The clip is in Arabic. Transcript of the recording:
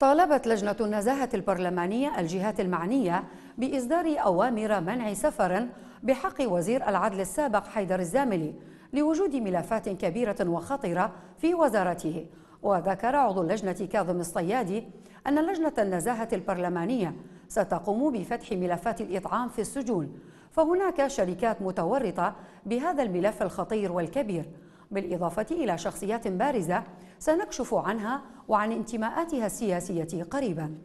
طالبت لجنة النزاهة البرلمانية الجهات المعنية بإصدار أوامر منع سفر بحق وزير العدل السابق حيدر الزاملي لوجود ملفات كبيرة وخطرة في وزارته وذكر عضو اللجنة كاظم الصيادي أن لجنة النزاهة البرلمانية ستقوم بفتح ملفات الإطعام في السجون فهناك شركات متورطة بهذا الملف الخطير والكبير بالإضافة إلى شخصيات بارزة سنكشف عنها وعن انتماءاتها السياسية قريباً